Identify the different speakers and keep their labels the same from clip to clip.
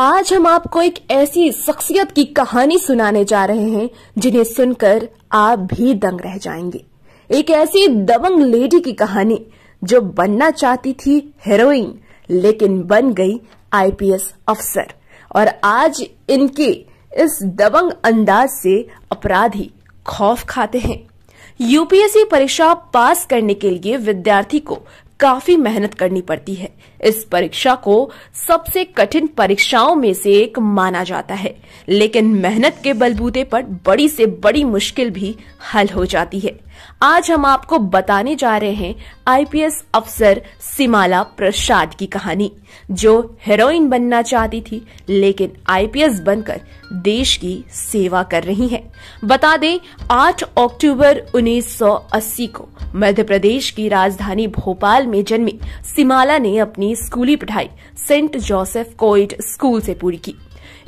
Speaker 1: आज हम आपको एक ऐसी शख्सियत की कहानी सुनाने जा रहे हैं जिन्हें सुनकर आप भी दंग रह जाएंगे एक ऐसी दबंग लेडी की कहानी जो बनना चाहती थी हेरोइन लेकिन बन गई आईपीएस अफसर और आज इनके इस दबंग अंदाज से अपराधी खौफ खाते हैं यूपीएससी परीक्षा पास करने के लिए विद्यार्थी को काफी मेहनत करनी पड़ती है इस परीक्षा को सबसे कठिन परीक्षाओं में से एक माना जाता है लेकिन मेहनत के बलबूते पर बड़ी से बड़ी मुश्किल भी हल हो जाती है आज हम आपको बताने जा रहे हैं आईपीएस अफसर सिमाला प्रसाद की कहानी जो हेरोइन बनना चाहती थी लेकिन आईपीएस बनकर देश की सेवा कर रही है बता दें 8 अक्टूबर 1980 को मध्य प्रदेश की राजधानी भोपाल साल में जन्मी सिमाला ने अपनी स्कूली पढ़ाई सेंट जोसेफ कोइड स्कूल से पूरी की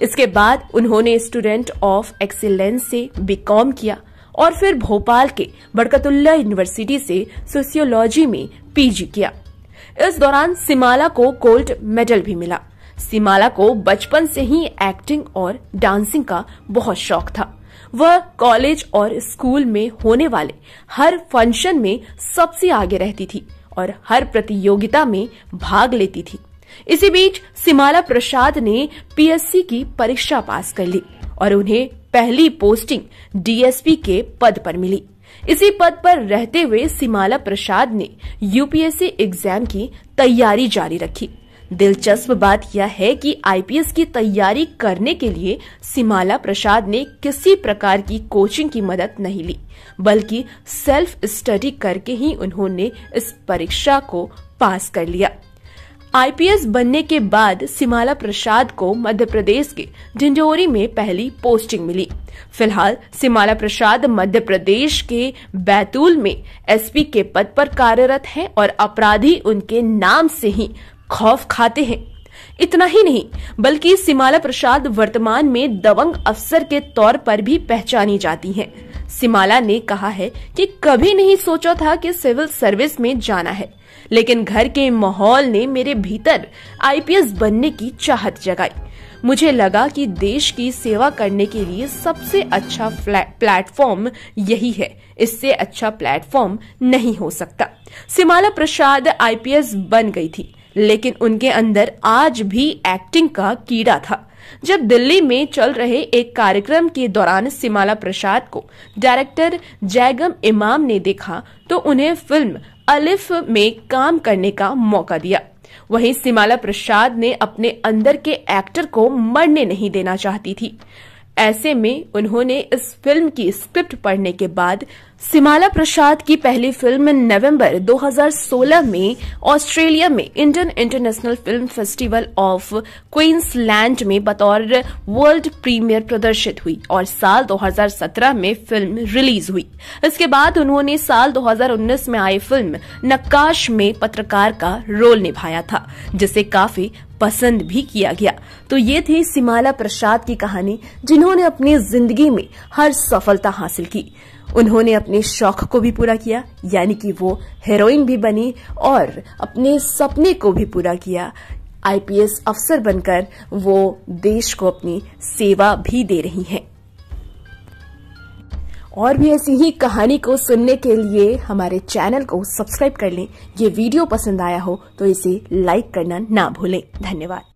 Speaker 1: इसके बाद उन्होंने स्टूडेंट ऑफ एक्सीलेंस से बीकॉम किया और फिर भोपाल के बरकतुल्ला यूनिवर्सिटी से सोशियोलॉजी में पीजी किया इस दौरान सिमाला को गोल्ड मेडल भी मिला सिमाला को बचपन से ही एक्टिंग और डांसिंग का बहुत शौक था वह कॉलेज और स्कूल में होने वाले हर फंक्शन में सबसे आगे रहती थी और हर प्रतियोगिता में भाग लेती थी इसी बीच सिमाला प्रसाद ने पीएससी की परीक्षा पास कर ली और उन्हें पहली पोस्टिंग डीएसपी के पद पर मिली इसी पद पर रहते हुए सिमाला प्रसाद ने यूपीएससी एग्जाम की तैयारी जारी रखी दिलचस्प बात यह है कि आईपीएस की तैयारी करने के लिए सिमाला प्रसाद ने किसी प्रकार की कोचिंग की मदद नहीं ली बल्कि सेल्फ स्टडी करके ही उन्होंने इस परीक्षा को पास कर लिया आईपीएस बनने के बाद सिमाला प्रसाद को मध्य प्रदेश के डिंडोरी में पहली पोस्टिंग मिली फिलहाल सिमाला प्रसाद मध्य प्रदेश के बैतूल में एसपी के पद पर कार्यरत हैं और अपराधी उनके नाम से ही खौफ खाते हैं इतना ही नहीं बल्कि सिमाला प्रसाद वर्तमान में दबंग अफसर के तौर पर भी पहचानी जाती हैं। सिमाला ने कहा है कि कभी नहीं सोचा था कि सिविल सर्विस में जाना है लेकिन घर के माहौल ने मेरे भीतर आईपीएस बनने की चाहत जगाई मुझे लगा कि देश की सेवा करने के लिए सबसे अच्छा प्लेटफॉर्म यही है इससे अच्छा प्लेटफॉर्म नहीं हो सकता सिमाला प्रसाद आईपीएस बन गई थी लेकिन उनके अंदर आज भी एक्टिंग का कीड़ा था जब दिल्ली में चल रहे एक कार्यक्रम के दौरान सिमाला प्रसाद को डायरेक्टर जयगम इमाम ने देखा तो उन्हें फिल्म अलिफ में काम करने का मौका दिया वहीं सिमाला प्रसाद ने अपने अंदर के एक्टर को मरने नहीं देना चाहती थी ऐसे में उन्होंने इस फिल्म की स्क्रिप्ट पढ़ने के बाद सिमाला प्रसाद की पहली फिल्म नवंबर 2016 में ऑस्ट्रेलिया में Indian international film festival of Queensland में बतौर वर्ल्ड प्रीमियर प्रदर्शित हुई और साल 2017 में फिल्म रिलीज हुई इसके बाद उन्होंने साल 2019 में आई फिल्म नक्काश में पत्रकार का रोल निभाया था जिसे काफी पसंद भी किया गया तो ये थी सिमाला प्रसाद की कहानी जिन्होंने अपनी जिंदगी में हर सफलता हासिल की उन्होंने अपने शौक को भी पूरा किया यानी कि वो हेरोइन भी बनी और अपने सपने को भी पूरा किया आईपीएस अफसर बनकर वो देश को अपनी सेवा भी दे रही हैं और भी ऐसी ही कहानी को सुनने के लिए हमारे चैनल को सब्सक्राइब कर लें ये वीडियो पसंद आया हो तो इसे लाइक करना ना भूलें धन्यवाद